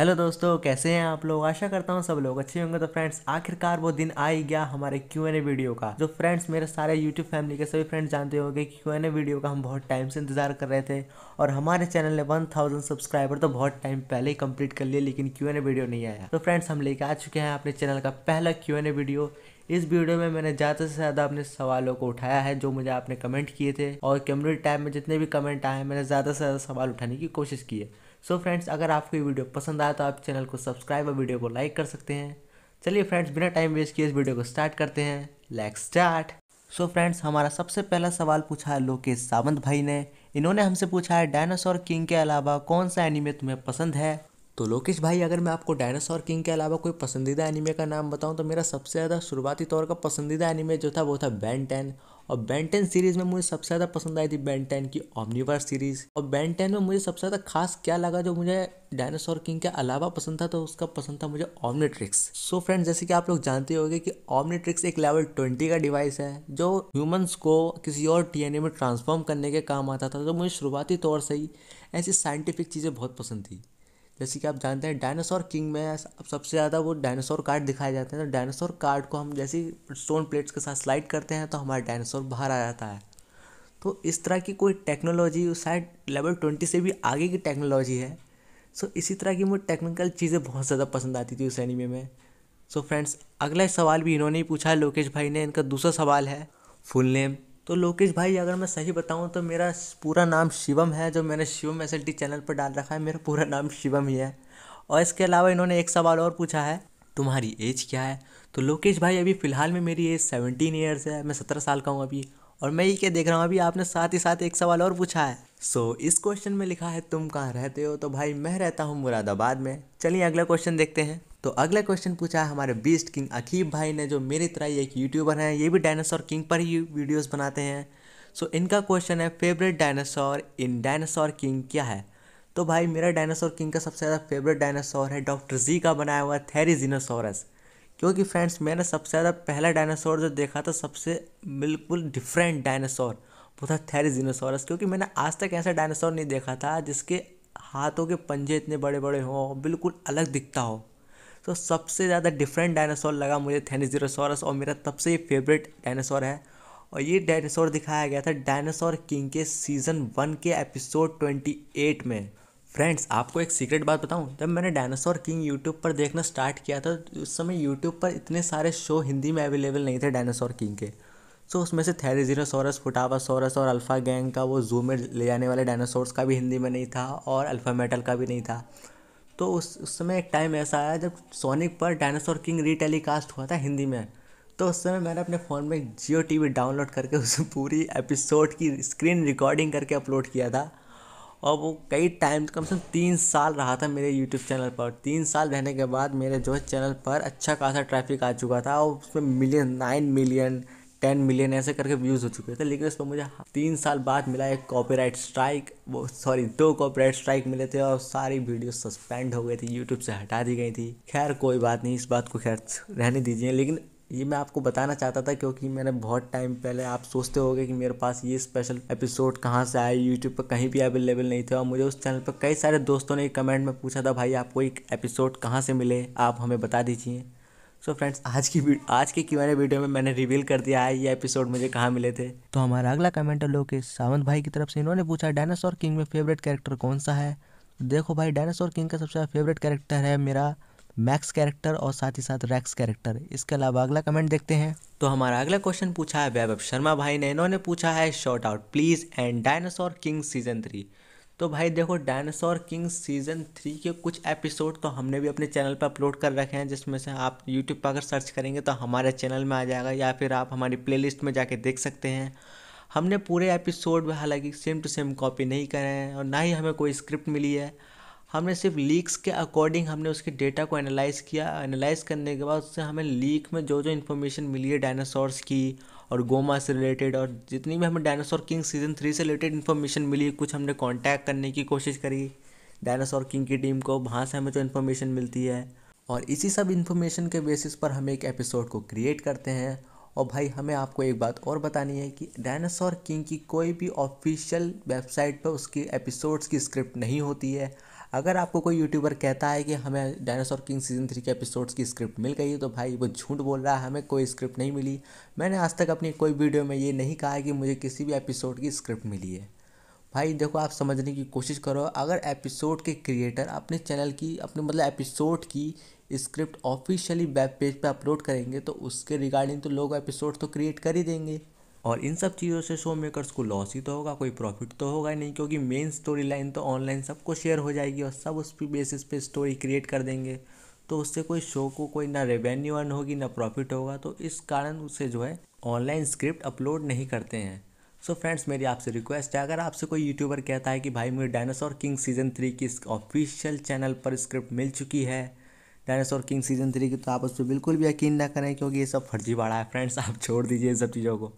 hello दोस्तों कैसे हैं आप लोग आशा करता हूँ सब लोग अच्छे होंगे तो फ्रेंड्स आखिरकार वो दिन आ ही गया हमारे क्यू एन ए वीडियो का जो फ्रेंड्स मेरे सारे यूट्यूब फैमिली के सभी फ्रेंड्स जानते होंगे कि क्यू एन ए वीडियो का हम बहुत टाइम से इंतजार कर रहे थे और हमारे चैनल ने वन थाउजेंड सब्सक्राइबर तो बहुत टाइम पहले ही कंप्लीट कर लिए लेकिन क्यू एन ए वीडियो नहीं आया तो फ्रेंड्स हम लेके आ चुके हैं अपने चैनल का पहला क्यू एन ए वीडियो इस वीडियो में मैंने ज़्यादा से ज़्यादा अपने सवालों को उठाया है जो मुझे आपने कमेंट किए थे और कैमरे टाइम में जितने भी कमेंट आए हैं मैंने ज़्यादा से ज़्यादा सवाल उठाने की कोशिश की है सो so फ्रेंड्स अगर आपको ये वीडियो पसंद आया तो आप चैनल को सब्सक्राइब और वीडियो को लाइक कर सकते हैं चलिए फ्रेंड्स बिना टाइम वेस्ट किए इस वीडियो को स्टार्ट करते हैं लाइक स्टार्ट सो फ्रेंड्स हमारा सबसे पहला सवाल पूछा है लोकेश सावंत भाई ने इन्होंने हमसे पूछा है डायनासोर किंग के अलावा कौन सा एनिमे तुम्हें पसंद है तो लोकेश भाई अगर मैं आपको डायनासोर किंग के अलावा कोई पसंदीदा एनिमे का नाम बताऊं तो मेरा सबसे ज़्यादा शुरुआती तौर का पसंदीदा एनिमे जो था वो था बैन टेन और बैन टेन सीरीज़ में मुझे सबसे ज़्यादा पसंद आई थी बैन टेन की ऑमनीवर सीरीज़ और बैन टेन में मुझे सबसे ज़्यादा खास क्या लगा जो मुझे डायनासोर किंग के अलावा पसंद था तो उसका पसंद था मुझे ऑमनीट्रिक्स सो फ्रेंड्स जैसे कि आप लोग जानते होंगे कि ऑमनीट्रिक्स एक लेवल ट्वेंटी का डिवाइस है जो ह्यूमंस को किसी और टी में ट्रांसफॉर्म करने के काम आता था तो मुझे शुरुआती तौर से ही ऐसी साइंटिफिक चीज़ें बहुत पसंद थी जैसे कि आप जानते हैं डायनासोर किंग में सबसे ज़्यादा वो डायनासोर कार्ड दिखाए जाते हैं तो डायनासोर कार्ड को हम जैसे स्टोन प्लेट्स के साथ स्लाइड करते हैं तो हमारा डायनासोर बाहर आ जाता है तो इस तरह की कोई टेक्नोलॉजी शायद लेवल ट्वेंटी से भी आगे की टेक्नोलॉजी है सो so, इसी तरह की मुझे टेक्निकल चीज़ें बहुत ज़्यादा पसंद आती थी उस एनिमे में सो so, फ्रेंड्स अगला सवाल भी इन्होंने ही पूछा है लोकेश भाई ने इनका दूसरा सवाल है फुल नेम तो लोकेश भाई अगर मैं सही बताऊँ तो मेरा पूरा नाम शिवम है जो मैंने शिवम एस चैनल पर डाल रखा है मेरा पूरा नाम शिवम ही है और इसके अलावा इन्होंने एक सवाल और पूछा है तुम्हारी एज क्या है तो लोकेश भाई अभी फ़िलहाल में मेरी एज सेवेंटीन ईयर्स है मैं सत्रह साल का हूँ अभी और मैं ये क्या देख रहा हूँ अभी आपने साथ ही साथ एक सवाल और पूछा है सो so, इस क्वेश्चन में लिखा है तुम कहाँ रहते हो तो भाई मैं रहता हूँ मुरादाबाद में चलिए अगला क्वेश्चन देखते हैं तो अगला क्वेश्चन पूछा है हमारे बीस्ट किंग अकीब भाई ने जो मेरी तरह एक यूट्यूबर हैं ये भी डायनासोर किंग पर ही वीडियोस बनाते हैं सो so, इनका क्वेश्चन है favourite dinosaur in dinosaur king क्या है तो भाई मेरा डायनासोर किंग का सबसे ज़्यादा फेवरेट डायनासोर है डॉक्टर जी का बनाया हुआ थेरिजिनोसोरस क्योंकि फ्रेंड्स मैंने सबसे ज़्यादा पहला डायनासोर जो देखा था सबसे बिल्कुल डिफरेंट डायनासोर वो था थेरिजिनोसॉरस क्योंकि मैंने आज तक ऐसा डायनासोर नहीं देखा था जिसके हाथों के पंजे इतने बड़े बड़े हों बिल्कुल अलग दिखता हो तो सबसे ज़्यादा डिफरेंट डायनासोर लगा मुझे थेनिजीरोसॉरस और मेरा तब से ये फेवरेट डायनासोर है और ये डायनासोर दिखाया गया था डायनासोर किंग के सीज़न वन के एपिसोड ट्वेंटी एट में फ्रेंड्स आपको एक सीक्रेट बात बताऊं जब मैंने डायनासोर किंग यूट्यूब पर देखना स्टार्ट किया था तो उस समय यूट्यूब पर इतने सारे शो हिंदी में अवेलेबल नहीं थे डायनासोर किंग के सो उसमें से थेरेजीरोसोरस फुटावासोरस और अल्फ़ा गैंग का वो जू में ले जाने वाले डायनासोरस का भी हिंदी में नहीं था और अल्फ़ा मेटल का भी नहीं था तो उस उस समय एक टाइम ऐसा आया जब सोनिक पर डायनासोर किंग रीटेलीकास्ट हुआ था हिंदी में तो उस समय मैंने अपने फ़ोन में जियो टी डाउनलोड करके उस पूरी एपिसोड की स्क्रीन रिकॉर्डिंग करके अपलोड किया था और वो कई टाइम कम से कम तीन साल रहा था मेरे यूट्यूब चैनल पर तीन साल रहने के बाद मेरे जो चैनल पर अच्छा खासा ट्रैफिक आ चुका था और उसमें million nine million ten million ऐसे करके व्यूज़ हो चुके थे लेकिन उस पर मुझे हाँ, तीन साल बाद मिला एक कॉपीराइट स्ट्राइक वो सॉरी दो कॉपीराइट स्ट्राइक मिले थे और सारी वीडियो सस्पेंड हो गई थी यूट्यूब से हटा दी गई थी खैर कोई बात नहीं इस बात को खैर रहने दीजिए लेकिन ये मैं आपको बताना चाहता था क्योंकि मैंने बहुत टाइम पहले आप सोचते होगे कि मेरे पास ये स्पेशल एपिसोड कहाँ से आए यूट्यूब पर कहीं भी अवेलेबल नहीं थे और मुझे उस चैनल पर कई सारे दोस्तों ने कमेंट में पूछा था भाई आपको एक एपिसोड कहाँ से मिले आप हमें बता दीजिए सो so फ्रेंड्स आज की आज के क्यू वीडियो में मैंने रिवील कर दिया है ये एपिसोड मुझे कहाँ मिले थे तो हमारा अगला कमेंटर लोकेश सावंत भाई की तरफ से इन्होंने पूछा डायनासोर किंग में फेवरेट कैरेक्टर कौन सा है तो देखो भाई डायनासोर किंग का सबसे फेवरेट कैरेक्टर है मेरा मैक्स कैरेक्टर और साथ ही साथ रैक्स कैरेक्टर इसके अलावा अगला कमेंट देखते हैं तो हमारा अगला क्वेश्चन पूछा है वैभव शर्मा भाई ने इन्होंने पूछा है shout out please and dinosaur king season three तो भाई देखो डायनासोर किंग सीज़न थ्री के कुछ एपिसोड तो हमने भी अपने चैनल पर अपलोड कर रखे हैं जिसमें से आप यूट्यूब पर अगर सर्च करेंगे तो हमारे चैनल में आ जाएगा या फिर आप हमारी प्ले में जाके देख सकते हैं हमने पूरे एपिसोड में हालांकि सेम टू सेम कॉपी नहीं करे हैं और ना ही हमें कोई स्क्रिप्ट मिली है हमने सिर्फ लीक्स के अकॉर्डिंग हमने उसके डेटा को एनालाइज़ किया एनालाइज़ करने के बाद उससे हमें लीक में जो जो इन्फॉर्मेशन मिली है डायनासोर्स की और गोमा से रिलेटेड और जितनी भी हमें डायनासोर किंग सीजन थ्री से रिलेटेड इन्फॉर्मेशन मिली कुछ हमने कॉन्टैक्ट करने की कोशिश करी डायनासोर किंग की टीम को वहाँ से हमें जो इन्फॉर्मेशन मिलती है और इसी सब इन्फॉर्मेशन के बेसिस पर हम एक एपिसोड को क्रिएट करते हैं और भाई हमें आपको एक बात और बतानी है कि डायनासोर किंग की कोई भी ऑफिशियल वेबसाइट पर उसकी एपिसोड्स की स्क्रिप्ट नहीं होती है अगर आपको कोई यूट्यूबर कहता है कि हमें डायनासोर किंग सीजन थ्री के एपिसोड्स की स्क्रिप्ट मिल गई है तो भाई वो झूठ बोल रहा है हमें कोई स्क्रिप्ट नहीं मिली मैंने आज तक अपनी कोई वीडियो में ये नहीं कहा है कि मुझे किसी भी एपिसोड की स्क्रिप्ट मिली है भाई देखो आप समझने की कोशिश करो अगर एपिसोड के क्रिएटर अपने चैनल की अपने मतलब एपिसोड की स्क्रिप्ट ऑफिशियली वेब पेज पर अपलोड करेंगे तो उसके रिगार्डिंग तो लोग एपिसोड तो क्रिएट कर ही देंगे और इन सब चीज़ों से शो मेकर्स को लॉस ही तो होगा कोई प्रॉफिट तो होगा ही नहीं क्योंकि मेन स्टोरी लाइन तो ऑनलाइन सबको शेयर हो जाएगी और सब उस बेसिस पे स्टोरी क्रिएट कर देंगे तो उससे कोई शो को कोई ना रेवेन्यू अर्न होगी ना प्रॉफिट होगा तो इस कारण उसे जो है ऑनलाइन स्क्रिप्ट अपलोड नहीं करते हैं सो so फ्रेंड्स मेरी आपसे रिक्वेस्ट है अगर आपसे कोई यूट्यूबर कहता है कि भाई मुझे डायनासोर किंग सीज़न थ्री की ऑफिशियल चैनल पर स्क्रिप्ट मिल चुकी है डायनासोर किंग सीज़न थ्री की तो आप उस पर बिल्कुल भी यकीन ना करें क्योंकि ये सब फर्जीवाड़ा है फ्रेंड्स आप छोड़ दीजिए इन सब चीज़ों को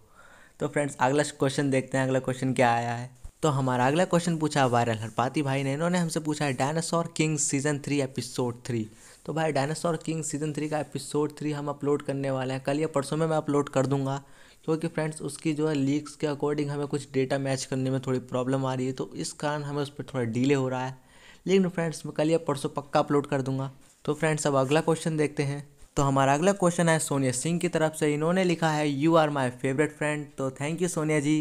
तो फ्रेंड्स अगला क्वेश्चन देखते हैं अगला क्वेश्चन क्या आया है तो हमारा अगला क्वेश्चन पूछा वायरल हरपाती भाई ने इन्होंने हमसे पूछा है dinosaur king season three episode three तो भाई डायनासोर किंग सीजन थ्री का एपिसोड थ्री हम अपलोड करने वाले हैं कल या परसों में मैं अपलोड कर दूंगा क्योंकि फ्रेंड्स उसकी जो है लीक्स के अकॉर्डिंग हमें कुछ डेटा मैच करने में थोड़ी प्रॉब्लम आ रही है तो इस कारण हमें उस पर थोड़ा डिले हो रहा है लेकिन फ्रेंड्स मैं कल या परसों पक्का अपलोड कर दूंगा तो फ्रेंड्स अब अगला क्वेश्चन देखते हैं तो हमारा अगला क्वेश्चन है सोनिया सिंह की तरफ से इन्होंने लिखा है you are my favourite friend तो थैंक यू सोनिया जी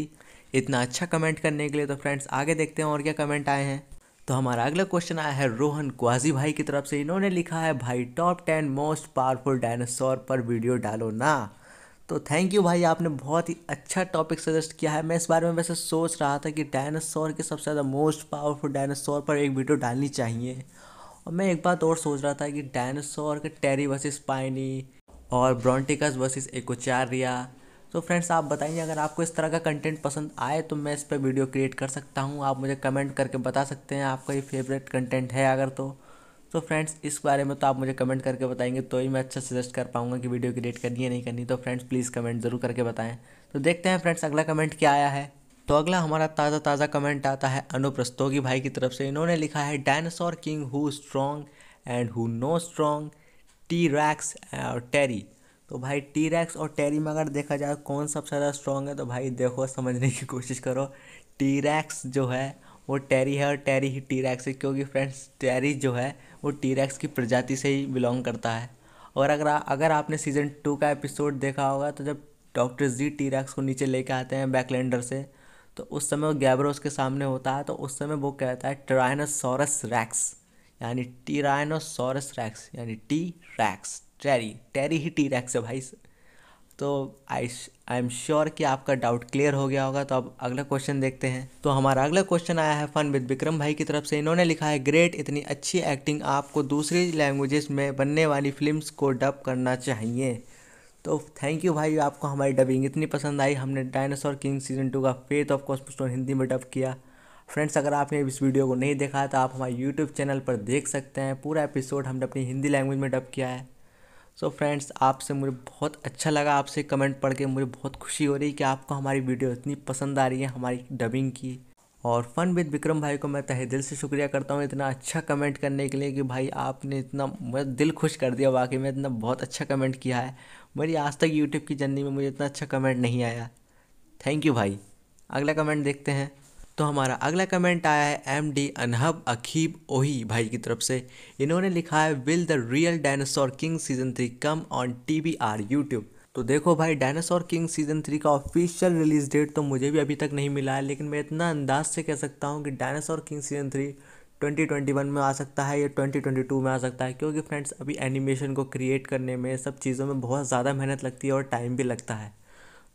इतना अच्छा कमेंट करने के लिए तो फ्रेंड्स आगे देखते हैं और क्या कमेंट आए हैं तो हमारा अगला क्वेश्चन आया है रोहन क्वाजी भाई की तरफ से इन्होंने लिखा है भाई top ten most powerful dinosaur पर वीडियो डालो ना तो थैंक यू भाई आपने बहुत ही अच्छा टॉपिक सजेस्ट किया है मैं इस बारे में वैसे सोच रहा था कि डायनासोर के सबसे ज़्यादा मोस्ट पावरफुल डायनासोर पर एक वीडियो डालनी चाहिए और मैं एक बात और सोच रहा था कि डायनासोर का टेरी वर्सेस पाइनी और ब्रॉन्टिकस वर्सेस एकोचारिया तो फ्रेंड्स आप बताइए अगर आपको इस तरह का कंटेंट पसंद आए तो मैं इस पर वीडियो क्रिएट कर सकता हूँ आप मुझे कमेंट करके बता सकते हैं आपका ये फेवरेट कंटेंट है अगर तो तो फ्रेंड्स इस बारे में तो आप मुझे कमेंट करके बताएंगे तो ही मैं अच्छा सजेस्ट कर पाऊँगा कि वीडियो क्रिएट करनी है नहीं करनी तो फ्रेंड्स प्लीज़ कमेंट ज़रूर करके बताएं तो देखते हैं फ्रेंड्स अगला कमेंट क्या आया है तो अगला हमारा ताज़ा ताज़ा कमेंट आता है अनुप्रस्तोगी भाई की तरफ से इन्होंने लिखा है dinosaur king who strong and who no strong T rex और टेरी तो भाई टी रैक्स और टेरी में अगर देखा जाए कौन सबसे ज़्यादा स्ट्रॉन्ग है तो भाई देखो समझने की कोशिश करो टी रैक्स जो है वो टेरी है और टेरी ही टी रैक्स है क्योंकि फ्रेंड्स टेरी जो है वो टी रैक्स की प्रजाति से ही बिलोंग करता है और अगर आ, अगर आपने सीज़न टू का एपिसोड देखा होगा तो जब डॉक्टर जी टी रैक्स को नीचे लेके आते हैं बैकलैंडर से तो उस समय वो गैबरोस के सामने होता है तो उस समय वो कहता है ट्रायनोसोरस रैक्स यानी टीराइनोसॉरस रैक्स यानी टी रैक्स टेरी टेरी ही टी रैक्स है भाई तो आई आई एम श्योर कि आपका डाउट क्लियर हो गया होगा तो अब अगला क्वेश्चन देखते हैं तो हमारा अगला क्वेश्चन आया है फन विद विक्रम भाई की तरफ से इन्होंने लिखा है ग्रेट इतनी अच्छी एक्टिंग आपको दूसरी लैंग्वेजेस में बनने वाली फिल्म्स को डब करना चाहिए तो थैंक यू भाई आपको हमारी डबिंग इतनी पसंद आई हमने डायनासोर किंग सीजन टू का फेथ ऑफ कॉस्मो हिंदी में डब किया फ्रेंड्स अगर आपने इस वीडियो को नहीं देखा तो आप हमारे यूट्यूब चैनल पर देख सकते हैं पूरा एपिसोड हमने अपनी हिंदी लैंग्वेज में डब किया है सो फ्रेंड्स आपसे मुझे बहुत अच्छा लगा आपसे कमेंट पढ़ के मुझे बहुत खुशी हो रही है कि आपको हमारी वीडियो इतनी पसंद आ रही है हमारी डबिंग की और फन विद विक्रम भाई को मैं तहे दिल से शुक्रिया करता हूँ इतना अच्छा कमेंट करने के लिए कि भाई आपने इतना मैं दिल खुश कर दिया वाकई में इतना बहुत अच्छा कमेंट किया है मेरी आज तक यूट्यूब की जर्नी में मुझे इतना अच्छा कमेंट नहीं आया थैंक यू भाई अगला कमेंट देखते हैं तो हमारा अगला कमेंट आया है एम डी अनहब अखीब ओही भाई की तरफ से इन्होंने लिखा है will the real dinosaur king season three come on T V or YouTube तो देखो भाई डायनासोर किंग सीज़न थ्री का ऑफिशियल रिलीज डेट तो मुझे भी अभी तक नहीं मिला है लेकिन मैं इतना अंदाज से कह सकता हूँ कि डायनासोर किंग सीज़न थ्री 2021 में आ सकता है या 2022 में आ सकता है क्योंकि फ्रेंड्स अभी एनिमेशन को क्रिएट करने में सब चीज़ों में बहुत ज़्यादा मेहनत लगती है और टाइम भी लगता है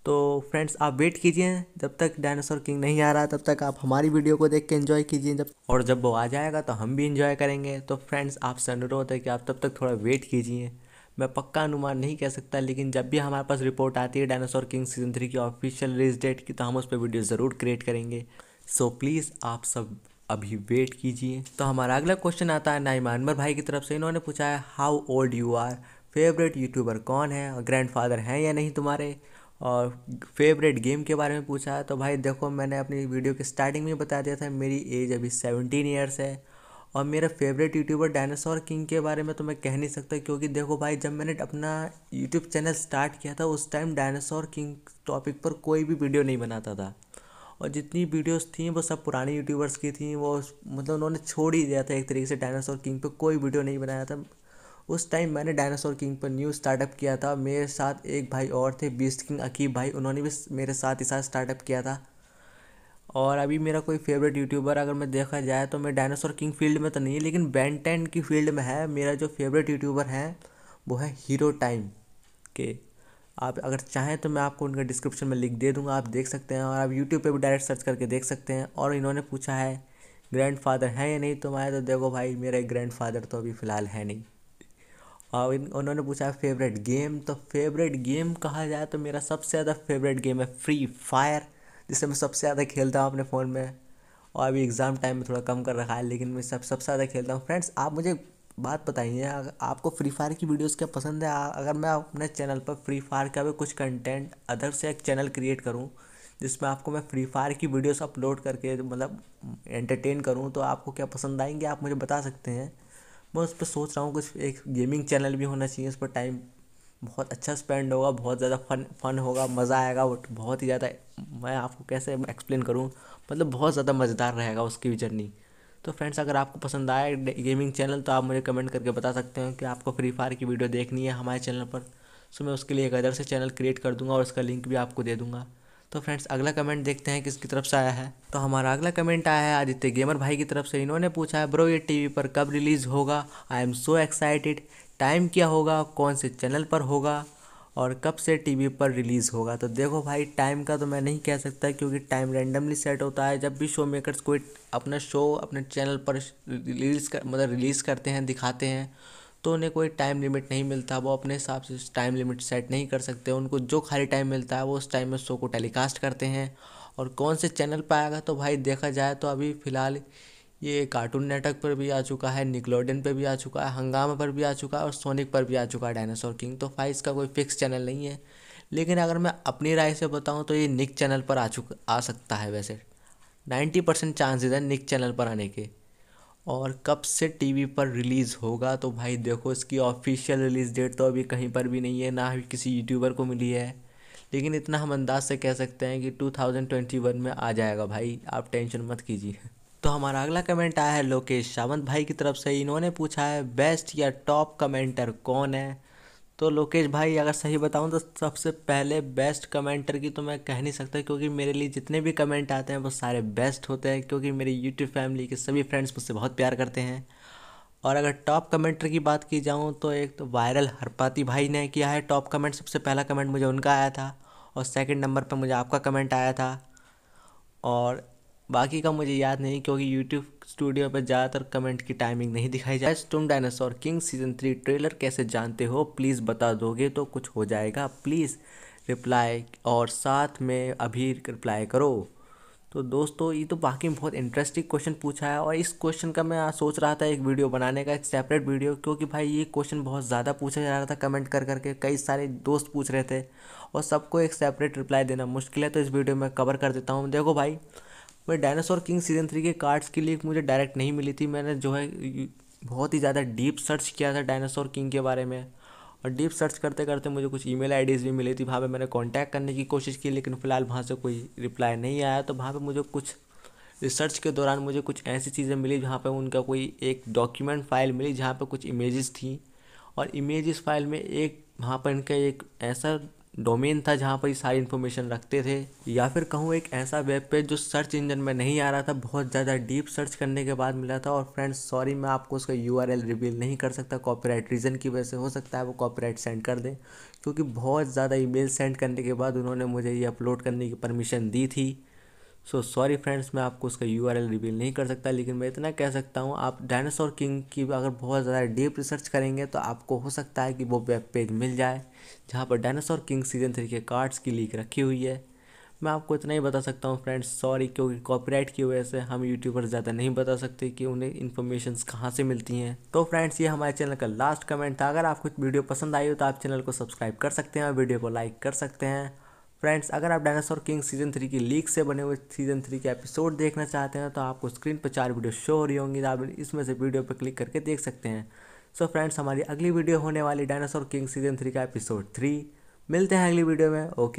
तो फ्रेंड्स आप वेट कीजिए जब तक डायनासोर किंग नहीं आ रहा तब तक आप हमारी वीडियो को देख के इन्जॉय कीजिए जब और जब वो आ जाएगा तो हम भी इन्जॉय करेंगे तो फ्रेंड्स आपसे अनुरोध है कि आप तब तक थोड़ा वेट कीजिए मैं पक्का अनुमान नहीं कह सकता लेकिन जब भी हमारे पास रिपोर्ट आती है डायनासोर किंग सीजन थ्री की ऑफिशियल रिलीज डेट की तो हम उस पर वीडियो ज़रूर क्रिएट करेंगे सो so, प्लीज़ आप सब अभी वेट कीजिए तो हमारा अगला क्वेश्चन आता है नाइम अनवर भाई की तरफ से इन्होंने पूछा है how old you are favourite YouTuber कौन है ग्रैंड ग्रैंडफादर हैं या नहीं तुम्हारे और फेवरेट गेम के बारे में पूछा है तो भाई देखो मैंने अपनी वीडियो के स्टार्टिंग में बता दिया था मेरी एज अभी सेवनटीन ईयर्स है और मेरा फेवरेट यूट्यूबर डायनासोर किंग के बारे में तो मैं कह नहीं सकता क्योंकि देखो भाई जब मैंने अपना यूट्यूब चैनल स्टार्ट किया था उस टाइम डायनासोर किंग टॉपिक पर कोई भी वीडियो नहीं बनाता था और जितनी वीडियोस थी वो सब पुराने यूट्यूबर्स की थी वो मतलब उन्होंने छोड़ ही दिया था एक तरीके से डायनासोर किंग पर कोई वीडियो नहीं बनाया था उस टाइम मैंने डायनासोर किंग पर न्यू स्टार्टअप किया था मेरे साथ एक भाई और थे बीस्ट किंग अकीब भाई उन्होंने भी मेरे साथ ही साथ स्टार्टअप किया था और अभी मेरा कोई फेवरेट यूट्यूबर अगर मैं देखा जाए तो मैं डायनासोर किंग फील्ड में तो नहीं है लेकिन बैन की फील्ड में है मेरा जो फेवरेट यूट्यूबर है वो है हीरो टाइम के आप अगर चाहें तो मैं आपको उनका डिस्क्रिप्शन में लिंक दे दूंगा आप देख सकते हैं और आप यूट्यूब पर भी डायरेक्ट सर्च करके देख सकते हैं और इन्होंने पूछा है ग्रैंड फादर हैं या नहीं तो मैं तो देखो भाई मेरे ग्रैंड फादर तो अभी फ़िलहाल है नहीं और इन उन्होंने पूछा है फेवरेट गेम तो फेवरेट गेम कहा जाए तो मेरा सबसे ज़्यादा फेवरेट गेम है फ्री फायर जिससे मैं सबसे ज़्यादा खेलता हूँ अपने फ़ोन में और अभी एग्ज़ाम टाइम में थोड़ा कम कर रखा है लेकिन मैं सब सबसे ज़्यादा खेलता हूँ फ्रेंड्स आप मुझे बात बताइए आपको फ्री फायर की वीडियोस क्या पसंद है अगर मैं अपने चैनल पर फ्री फायर का भी कुछ कंटेंट अदर से एक चैनल क्रिएट करूँ जिसमें आपको मैं फ्री फायर की वीडियोस अपलोड करके मतलब एंटरटेन करूँ तो आपको क्या पसंद आएंगे आप मुझे बता सकते हैं मैं उस पर सोच रहा हूँ कुछ एक गेमिंग चैनल भी होना चाहिए उस पर टाइम बहुत अच्छा स्पेंड होगा बहुत ज़्यादा फन फन होगा मज़ा आएगा बट बहुत ही ज़्यादा मैं आपको कैसे एक्सप्लेन करूँ मतलब बहुत ज़्यादा मज़ेदार रहेगा उसकी भी जर्नी तो फ्रेंड्स अगर आपको पसंद आए गेमिंग चैनल तो आप मुझे कमेंट करके बता सकते हैं कि आपको फ्री फायर की वीडियो देखनी है हमारे चैनल पर सो तो मैं उसके लिए एक अदर से चैनल क्रिएट कर दूंगा और उसका लिंक भी आपको दे दूंगा तो फ्रेंड्स अगला कमेंट देखते हैं किसकी तरफ से आया है तो हमारा अगला कमेंट आया है आदित्य गेमर भाई की तरफ से इन्होंने पूछा है ब्रो ये टीवी पर कब रिलीज़ होगा I am so excited time क्या होगा कौन से चैनल पर होगा और कब से टीवी पर रिलीज़ होगा तो देखो भाई टाइम का तो मैं नहीं कह सकता क्योंकि टाइम रैंडमली सेट होता है जब भी शो मेकर्स कोई अपना शो अपने चैनल पर रिलीज़ कर मतलब रिलीज़ करते हैं दिखाते हैं तो उन्हें कोई टाइम लिमिट नहीं मिलता वो अपने हिसाब से टाइम लिमिट सेट नहीं कर सकते उनको जो खाली टाइम मिलता है वो उस टाइम में शो को टेलीकास्ट करते हैं और कौन से चैनल पर आएगा तो भाई देखा जाए तो अभी फ़िलहाल ये कार्टून नेटवर्क पर भी आ चुका है निकलोडन पर भी आ चुका है हंगामा पर भी आ चुका है और सोनिक पर भी आ चुका है डायनासोर किंग तो फाइव इसका कोई फिक्स चैनल नहीं है लेकिन अगर मैं अपनी राय से बताऊँ तो ये निक चैनल पर आ चुका आ सकता है वैसे नाइन्टी परसेंट चांसेज है निक चैनल पर आने के और कब से टीवी पर रिलीज़ होगा तो भाई देखो इसकी ऑफिशियल रिलीज़ डेट तो अभी कहीं पर भी नहीं है ना ही किसी यूट्यूबर को मिली है लेकिन इतना हम अंदाज से कह सकते हैं कि 2021 में आ जाएगा भाई आप टेंशन मत कीजिए तो हमारा अगला कमेंट आया है लोकेश सावंत भाई की तरफ से इन्होंने पूछा है बेस्ट या टॉप कमेंटर कौन है तो लोकेश भाई अगर सही बताऊं तो सबसे पहले बेस्ट कमेंटर की तो मैं कह नहीं सकता क्योंकि मेरे लिए जितने भी कमेंट आते हैं वो सारे बेस्ट होते हैं क्योंकि मेरी यूट्यूब फैमिली के सभी फ्रेंड्स मुझसे बहुत प्यार करते हैं और अगर टॉप कमेंटर की बात की जाऊँ तो एक तो वायरल हरपाती भाई ने किया है टॉप कमेंट सबसे पहला कमेंट मुझे उनका आया था और सेकेंड नंबर पर मुझे आपका कमेंट आया था और बाकी का मुझे याद नहीं क्योंकि यूट्यूब स्टूडियो पर ज़्यादातर कमेंट की टाइमिंग नहीं दिखाई जाए तुम dinosaur king season three trailer कैसे जानते हो प्लीज़ बता दोगे तो कुछ हो जाएगा प्लीज़ रिप्लाई और साथ में अभी रिप्लाई करो तो दोस्तों ये तो बाकी में बहुत इंटरेस्टिंग क्वेश्चन पूछा है और इस क्वेश्चन का मैं सोच रहा था एक वीडियो बनाने का एक सेपरेट वीडियो क्योंकि भाई ये क्वेश्चन बहुत ज़्यादा पूछा जा रहा था कमेंट कर करके कई सारे दोस्त पूछ रहे थे और सबको एक सेपरेट रिप्लाई देना मुश्किल है तो इस वीडियो में कवर कर देता हूँ देखो भाई मैं डायनासोर किंग सीजन थ्री के कार्ड्स की लिए मुझे डायरेक्ट नहीं मिली थी मैंने जो है बहुत ही ज़्यादा डीप सर्च किया था डायनासोर किंग के बारे में और डीप सर्च करते करते मुझे कुछ ईमेल आईडीज़ भी मिली थी वहाँ पर मैंने कॉन्टैक्ट करने की कोशिश की लेकिन फ़िलहाल वहाँ से कोई रिप्लाई नहीं आया तो वहाँ पर मुझे कुछ रिसर्च के दौरान मुझे कुछ ऐसी चीज़ें मिली जहाँ पर उनका कोई एक डॉक्यूमेंट फाइल मिली जहाँ पर कुछ इमेजेस थी और इमेजेस फाइल में एक वहाँ पर इनका एक ऐसा डोमेन था जहाँ पर ये सारी इन्फॉर्मेशन रखते थे या फिर कहूँ एक ऐसा वेब पेज जो सर्च इंजन में नहीं आ रहा था बहुत ज़्यादा डीप सर्च करने के बाद मिला था और फ्रेंड्स सॉरी मैं आपको उसका यू रिवील नहीं कर सकता कॉपीराइट रीज़न की वजह से हो सकता है वो कॉपीराइट सेंड कर दें क्योंकि बहुत ज़्यादा मेल सेंड करने के बाद उन्होंने मुझे ये अपलोड करने की परमिशन दी थी सो सॉरी फ्रेंड्स मैं आपको उसका यू रिवील नहीं कर सकता लेकिन मैं इतना कह सकता हूँ आप डायनासोर किंग की अगर बहुत ज़्यादा डीप रिसर्च करेंगे तो आपको हो सकता है कि वो वेब पेज मिल जाए जहाँ पर डायनासोर किंग सीजन थ्री के कार्ड्स की लीक रखी हुई है मैं आपको इतना ही बता सकता हूँ फ्रेंड्स सॉरी क्योंकि कॉपीराइट की वजह से हम यूट्यूबर ज़्यादा नहीं बता सकते कि उन्हें इन्फॉर्मेशन कहाँ से मिलती हैं तो फ्रेंड्स ये हमारे चैनल का लास्ट कमेंट था अगर आपको वीडियो पसंद आई हो तो आप चैनल को सब्सक्राइब कर सकते हैं और वीडियो को लाइक कर सकते हैं फ्रेंड्स अगर आप डायनासोर किंग सीजन थ्री की लीक से बने हुए सीजन थ्री के एपिसोड देखना चाहते हैं तो आपको स्क्रीन पर चार वीडियो शो हो रही होंगी तो आप इसमें से वीडियो पर क्लिक करके देख सकते हैं सो so फ्रेंड्स हमारी अगली वीडियो होने वाली डायनासोर किंग सीजन थ्री का एपिसोड थ्री मिलते हैं अगली वीडियो में ओके